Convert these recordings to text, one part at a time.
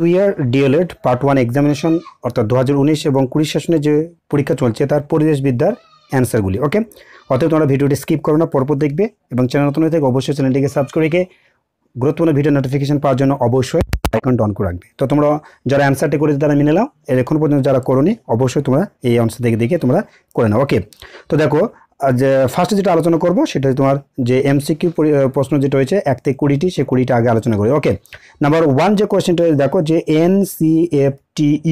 two year DElEd part one examination অর্থাৎ দু এবং কুড়ি শাসনে যে পরীক্ষা চলছে তার পরিবেশবিদ্যার অ্যান্সারগুলি ওকে অতএব তোমরা ভিডিওটি স্কিপ করো না পরপর দেখবে এবং চ্যানেল নতুন হয়ে থাকে অবশ্যই চ্যানেলটিকে সাবস্ক্রাইব রেখে গুরুত্বপূর্ণ ভিডিও নোটিফিকেশন পাওয়ার জন্য অবশ্যই আইকনটা অন করে রাখবে তো তোমরা যারা অ্যান্সারটি করে তারা মেনে নাও এর এখন পর্যন্ত যারা করোনি অবশ্যই তোমরা এই অ্যান্সার দেখে দেখে তোমরা করে নাও ওকে তো দেখো যে ফার্স্টে যেটা আলোচনা করব সেটা তোমার যে এমসিকিউ প্রশ্ন যেটা হয়েছে এক থেকে কুড়িটি সে কুড়িটা আগে আলোচনা করি ওকে নাম্বার ওয়ান যে কোয়েশ্চেনটা দেখো যে এন সি এফ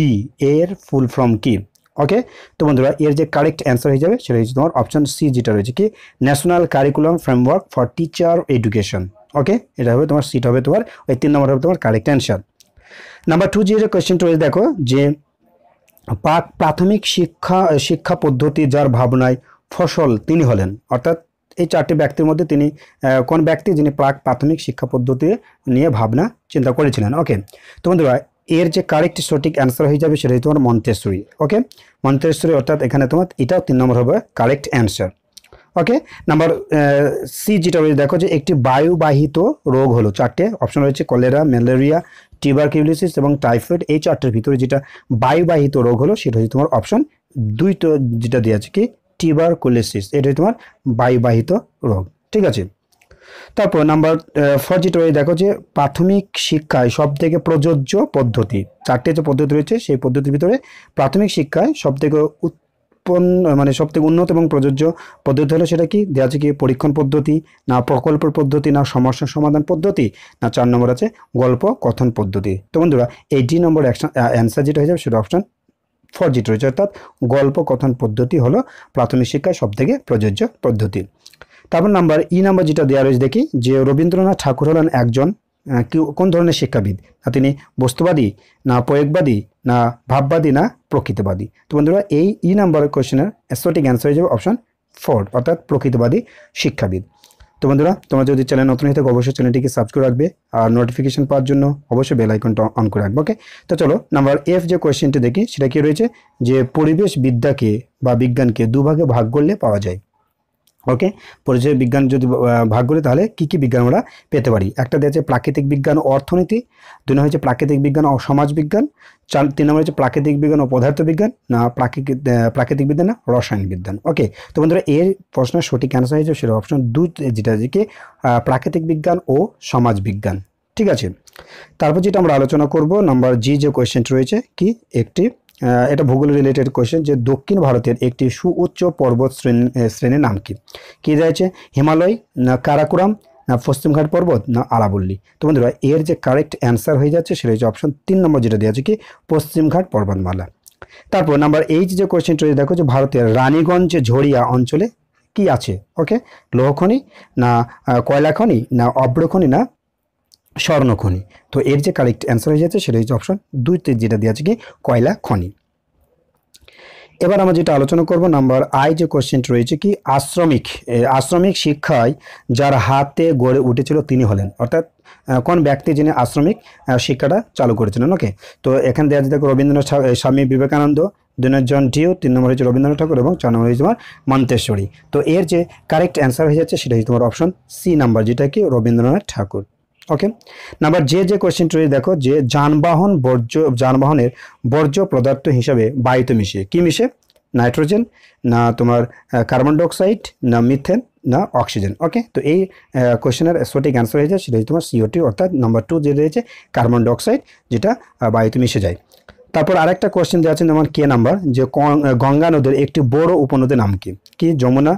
ই এর ফুল ফর্ম কি ওকে তো বন্ধুরা এর যে কারেক্ট অ্যান্সার হয়ে যাবে সেটা হচ্ছে তোমার অপশন সি যেটা রয়েছে কি national curriculum framework for teacher education okay এটা হবে তোমার সিট হবে তোমার ওই তিন নম্বর হবে তোমার কারেক্ট অ্যান্সার নাম্বার টু যে কোয়েশ্চেনটা রয়েছে দেখো যে পাক প্রাথমিক শিক্ষা শিক্ষা পদ্ধতি যার ভাবনায় ফসল তিনি হলেন অর্থাৎ এই চারটি ব্যক্তির মধ্যে তিনি কোন ব্যক্তি যিনি প্রাক প্রাথমিক শিক্ষা পদ্ধতি নিয়ে ভাবনা চিন্তা করেছিলেন ওকে তো বন্ধুরা এর যে কারেক্ট সঠিক অ্যান্সার হয়ে যাবে সেটা তোমার মন্তেশ্বরী ওকে মন্তেশ্বরী অর্থাৎ এখানে তোমার এটাও তিন নম্বর হবে correct answer okay number C যেটা রয়েছে দেখো যে একটি বায়ুবাহিত রোগ হলো চারটে অপশন রয়েছে কলেরা ম্যালেরিয়া টিবারকিউলিসিস এবং টাইফয়েড এই চারটের ভিতরে যেটা বায়ুবাহিত রোগ হলো সেটা হচ্ছে তোমার অপশন দুইটা যেটা দেওয়া আছে কি কোলেসিস এটা তোমার বায়ুবাহিত রোগ ঠিক আছে তারপর নাম্বার ফোর যেটা দেখো যে প্রাথমিক শিক্ষায় সব থেকে প্রযোজ্য পদ্ধতি চারটে যে পদ্ধতি রয়েছে সেই পদ্ধতির ভিতরে প্রাথমিক শিক্ষায় সব থেকে উৎপন্ন মানে সব থেকে উন্নত এবং প্রযোজ্য পদ্ধতি হলো সেটা কি দেওয়া আছে কি পরীক্ষণ পদ্ধতি না প্রকল্প পদ্ধতি না সমস্যা সমাধান পদ্ধতি না চার নম্বর আছে গল্প কথন পদ্ধতি তো বন্ধুরা এই ডি নম্বর অ্যান্সার যেটা হয়ে যাবে সেটা অপশান জি রয়েছে অর্থাৎ গল্প কথন পদ্ধতি হলো প্রাথমিক শিক্ষায় সবথেকে প্রযোজ্য পদ্ধতি তারপর নাম্বার ই নাম্বার যেটা দেওয়া রয়েছে দেখি যে রবীন্দ্রনাথ ঠাকুর হলেন একজন কোন ধরনের শিক্ষাবিদ না তিনি বস্তুবাদী না প্রয়োগবাদী না ভাববাদী না প্রকৃতবাদী তো বন্ধুরা এই ই নাম্বার কোয়েশনের সঠিক অ্যান্সার হয়ে যাবে অপশান ফোর অর্থাৎ প্রকৃতবাদী শিক্ষাবিদ তো বন্ধুরা তোমরা যদি চ্যানেল নতুন হয়ে থাকো অবশ্যই চ্যানেলটিকে সাবস্ক্রাইব রাখবে আর নোটিফিকেশন পাওয়ার জন্য অবশ্যই বেল আইকনটা অন করে রাখবে ওকে তো চলো নাম্বার এফ যে কোয়েশ্চেনটি দেখি সেটা কি রয়েছে যে পরিবেশ বিদ্যাকে বা বিজ্ঞানকে দুভাগে ভাগ করলে পাওয়া যায় ওকে পরিচয় বিজ্ঞান যদি ভাগ করি তাহলে কি কি বিজ্ঞান আমরা পেতে পারি একটা দিয়েছে প্রাকৃতিক বিজ্ঞান ও অর্থনীতি দুই নম্বর হচ্ছে প্রাকৃতিক বিজ্ঞান ও সমাজ বিজ্ঞান চার তিন নম্বর হচ্ছে প্রাকৃতিক বিজ্ঞান ও পদার্থ বিজ্ঞান না প্রাকৃতিক প্রাকৃতিক বিজ্ঞান না রসায়ন বিজ্ঞান ওকে তো বন্ধুরা এর প্রশ্নের সঠিক অ্যান্সার হয়েছে সেটা অপশন দু যেটা হচ্ছে প্রাকৃতিক বিজ্ঞান ও সমাজ বিজ্ঞান ঠিক আছে তারপর যেটা আমরা আলোচনা করব নাম্বার জি যে কোয়েশ্চেনটি রয়েছে কি একটি এটা ভূগোল রিলেটেড কোয়েশ্চেন যে দক্ষিণ ভারতের একটি সুউচ্চ পর্বত শ্রেণী শ্রেণীর নাম কি কী রয়েছে হিমালয় না কারাকুরাম না পশ্চিমঘাট পর্বত না আলাবল্লি তো বন্ধুরা এর যে কারেক্ট অ্যান্সার হয়ে যাচ্ছে সেটা হচ্ছে অপশন তিন নম্বর যেটা দেওয়া আছে কি পশ্চিমঘাট পর্বতমালা তারপর নাম্বার এইট যে কোয়েশ্চেনটা দেখো যে ভারতের রানীগঞ্জ ঝরিয়া অঞ্চলে কি আছে ওকে লৌহখনি না কয়লাখনি না অব্রখনি না স্বর্ণ খনি তো এর যে কারেক্ট অ্যান্সার হয়ে যাচ্ছে সেটা হচ্ছে অপশন দুইতে যেটা দেওয়া আছে কি কয়লা খনি এবার আমরা যেটা আলোচনা করব নাম্বার আই যে কোশ্চেনটি রয়েছে কি আশ্রমিক আশ্রমিক শিক্ষায় যার হাতে গড়ে উঠেছিল তিনি হলেন অর্থাৎ কোন ব্যক্তি যিনি আশ্রমিক শিক্ষাটা চালু করেছিলেন ওকে তো এখানে দেওয়া যেতে রবীন্দ্রনাথ স্বামী বিবেকানন্দ দুজন ডিউ তিন নম্বর হয়েছে রবীন্দ্রনাথ ঠাকুর এবং চার নম্বর হয়েছে তোমার মন্তেশ্বরী তো এর যে কারেক্ট অ্যান্সার হয়ে যাচ্ছে সেটা হচ্ছে তোমার অপশন সি নাম্বার যেটা কি রবীন্দ্রনাথ ঠাকুর ওকে নাম্বার যে যে কোয়েশ্চেনটি দেখো যে যানবাহন বর্জ্য যানবাহনের বর্জ্য পদার্থ হিসাবে বায়ুতে মিশে কি মিশে নাইট্রোজেন না তোমার কার্বন ডাইঅক্সাইড না মিথেন না অক্সিজেন ওকে তো এই কোয়েশ্চেনের সঠিক অ্যান্সার হয়ে যায় সেটা হচ্ছে তোমার সিওটি অর্থাৎ নাম্বার টু যে রয়েছে কার্বন ডাইঅক্সাইড যেটা বায়ুতে মিশে যায় তারপর আরেকটা কোয়েশ্চেন দেওয়া আছে যেমন কে নাম্বার যে গঙ্গা নদীর একটি বড় উপনদীর নাম কি কি যমুনা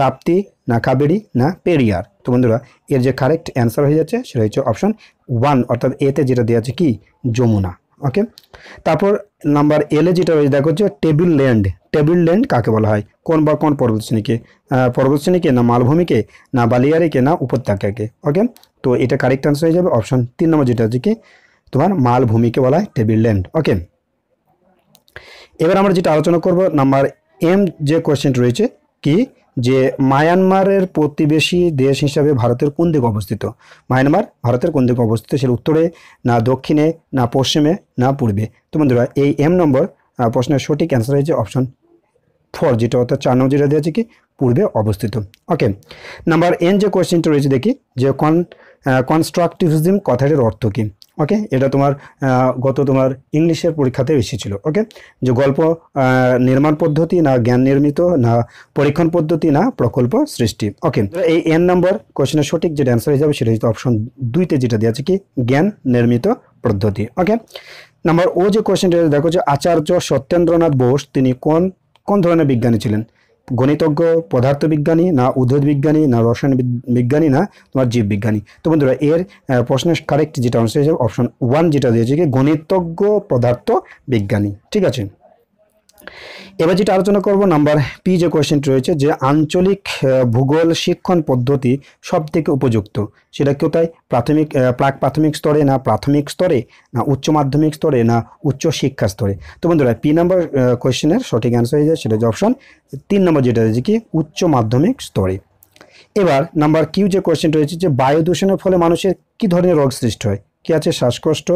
তাপ্তি না কাবেরি না পেরিয়ার তো বন্ধুরা এর যে কারেক্ট অ্যান্সার হয়ে যাচ্ছে সেটা হচ্ছে অপশন ওয়ান অর্থাৎ এতে যেটা দেওয়া আছে কি যমুনা ওকে তারপর নাম্বার এলে যেটা রয়েছে দেখো হচ্ছে টেবিল ল্যান্ড টেবিল ল্যান্ড কাকে বলা হয় কোন বা কোন পর্বত শ্রেণীকে পর্বত শ্রেণীকে না মালভূমিকে না বালিয়ারিকে না উপত্যকাকে ওকে তো এটা কারেক্ট অ্যান্সার হয়ে যাবে অপশন তিন নম্বর যেটা হচ্ছে কি তোমার মালভূমিকে বলা হয় টেবিল ল্যান্ড ওকে এবার আমরা যেটা আলোচনা করব নাম্বার এম যে কোয়েশ্চেন রয়েছে কি যে মায়ানমারের প্রতিবেশী দেশ হিসাবে ভারতের কোন দিকে অবস্থিত মায়ানমার ভারতের কোন দিকে অবস্থিত সেটা উত্তরে না দক্ষিণে না পশ্চিমে না পূর্বে তো বন্ধুরা এই এম নম্বর প্রশ্নের সঠিক অ্যান্সার হয়েছে অপশন ফোর যেটা অর্থাৎ চার নম্বর যেটা দিয়েছে কি পূর্বে অবস্থিত ওকে নাম্বার এন যে কোয়েশ্চেনটা রয়েছে দেখি যে কন কনস্ট্রাকটিভিজম কথাটির অর্থ কী ওকে এটা তোমার গত তোমার ইংলিশের পরীক্ষাতে বেশি ছিল ওকে যে গল্প নির্মাণ পদ্ধতি না জ্ঞান নির্মিত না পরীক্ষণ পদ্ধতি না প্রকল্প সৃষ্টি ওকে এই এন নম্বর কোয়েশনের সঠিক যেটা অ্যান্সার হয়ে যাবে সেটা হচ্ছে অপশন দুইতে যেটা দেওয়া আছে কি জ্ঞান নির্মিত পদ্ধতি ওকে নাম্বার ও যে কোয়েশনটা দেখো যে আচার্য সত্যেন্দ্রনাথ বোস তিনি কোন কোন ধরনের বিজ্ঞানী ছিলেন গণিতজ্ঞ পদার্থবিজ্ঞানী না বিজ্ঞানী না রসায়ন বিজ্ঞানী না তোমার জীববিজ্ঞানী তো বন্ধুরা এর প্রশ্নের কারেক্ট যেটা অনুসারে অপশন ওয়ান যেটা দিয়েছে কি গণিতজ্ঞ পদার্থ বিজ্ঞানী ঠিক আছে এবার যেটা আলোচনা করব নাম্বার পি যে কোয়েশ্চেনটি রয়েছে যে আঞ্চলিক ভূগোল শিক্ষণ পদ্ধতি সব থেকে উপযুক্ত সেটা কোথায় প্রাথমিক প্রাক প্রাথমিক স্তরে না প্রাথমিক স্তরে না উচ্চ মাধ্যমিক স্তরে না উচ্চ শিক্ষা স্তরে তো বন্ধুরা পি নাম্বার কোয়েশ্চেনের সঠিক অ্যান্সার হয়ে যায় সেটা যে অপশন তিন নম্বর যেটা রয়েছে কি উচ্চ মাধ্যমিক স্তরে এবার নাম্বার কিউ যে কোয়েশ্চেনটা রয়েছে যে বায়ু দূষণের ফলে মানুষের কি ধরনের রোগ সৃষ্টি হয় কি আছে শ্বাসকষ্ট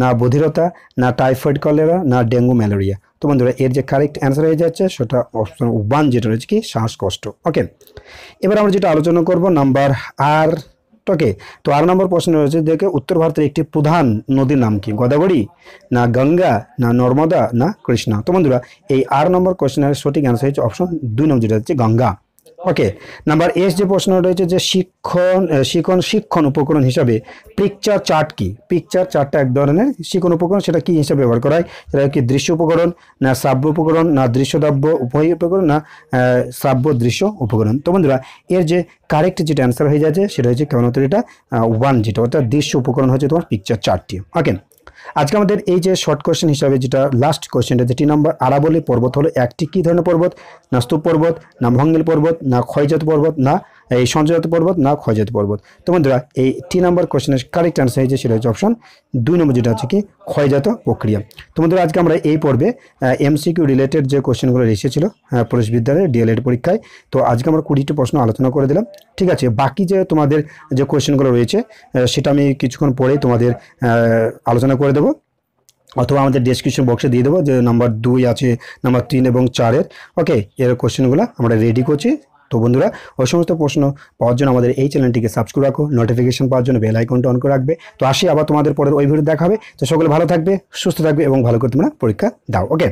না বধিরতা না টাইফয়েড কলেরা না ডেঙ্গু ম্যালেরিয়া তো বন্ধুরা এর যে কারেক্ট অ্যান্সার হয়ে যাচ্ছে সেটা অপশন ওয়ান যেটা রয়েছে কি শ্বাসকষ্ট ওকে এবার আমরা যেটা আলোচনা করব নাম্বার আর ওকে তো আর নম্বর প্রশ্ন রয়েছে দেখে উত্তর ভারতের একটি প্রধান নদীর নাম কি গোদাবরী না গঙ্গা না নর্মদা না কৃষ্ণা তো বন্ধুরা এই আর নম্বর কোশ্চেনের সঠিক অ্যান্সার হচ্ছে অপশন দুই নম্বর যেটা হচ্ছে গঙ্গা ওকে নাম্বার এস যে প্রশ্ন রয়েছে যে শিক্ষণ শিক্ষণ শিক্ষণ উপকরণ হিসাবে পিকচার চার্ট কি পিকচার চার্টটা এক ধরনের শিক্ষণ উপকরণ সেটা কি হিসাবে ব্যবহার করা হয় সেটা কি দৃশ্য উপকরণ না শ্রাব্য উপকরণ না দৃশ্যদ্রব্য উভয় উপকরণ না শ্রাব্য দৃশ্য উপকরণ তো বন্ধুরা এর যে কারেক্ট যেটা অ্যান্সার হয়ে যাচ্ছে সেটা হচ্ছে কেমন এটা ওয়ান যেটা অর্থাৎ দৃশ্য উপকরণ হচ্ছে তোমার পিকচার চার্টটি ওকে আজকে আমাদের এই যে শর্ট কোশ্চেন হিসাবে যেটা লাস্ট কোশ্চেনটা যেটি নম্বর আরাবলি পর্বত হলো একটি কী ধরনের পর্বত না স্তূপ পর্বত না ভঙ্গিল পর্বত না ক্ষয়জাত পর্বত না এই সঞ্চয়ত পর্বত না ক্ষয়জাত পর্বত তো বন্ধুরা এই তিন নাম্বার কোশ্চেনের কারেক্ট অ্যান্সার হয়েছে সেটা হচ্ছে অপশন দুই নম্বর যেটা হচ্ছে কি ক্ষয়জাত প্রক্রিয়া তো বন্ধুরা আজকে আমরা এই পর্বে এমসিকিউ রিলেটেড যে কোশ্চেনগুলো এসেছিলো পুরুষ বিদ্যালয়ের ডিএলএড পরীক্ষায় তো আজকে আমরা কুড়িটি প্রশ্ন আলোচনা করে দিলাম ঠিক আছে বাকি যে তোমাদের যে কোয়েশনগুলো রয়েছে সেটা আমি কিছুক্ষণ পরেই তোমাদের আলোচনা করে দেবো অথবা আমাদের ডেসক্রিপশন বক্সে দিয়ে দেবো যে নাম্বার দুই আছে নাম্বার তিন এবং চারের ওকে এর কোশ্চেনগুলো আমরা রেডি করছি তো বন্ধুরা ওই সমস্ত প্রশ্ন পাওয়ার জন্য আমাদের এই চ্যানেলটিকে সাবস্ক্রাইব রাখো নোটিফিকেশন পাওয়ার জন্য বেল আইকনটা অন করে রাখবে তো আসি আবার তোমাদের পরের ওই ভিডিও দেখাবে তো সকলে ভালো থাকবে সুস্থ থাকবে এবং ভালো করে তোমরা পরীক্ষা দাও ওকে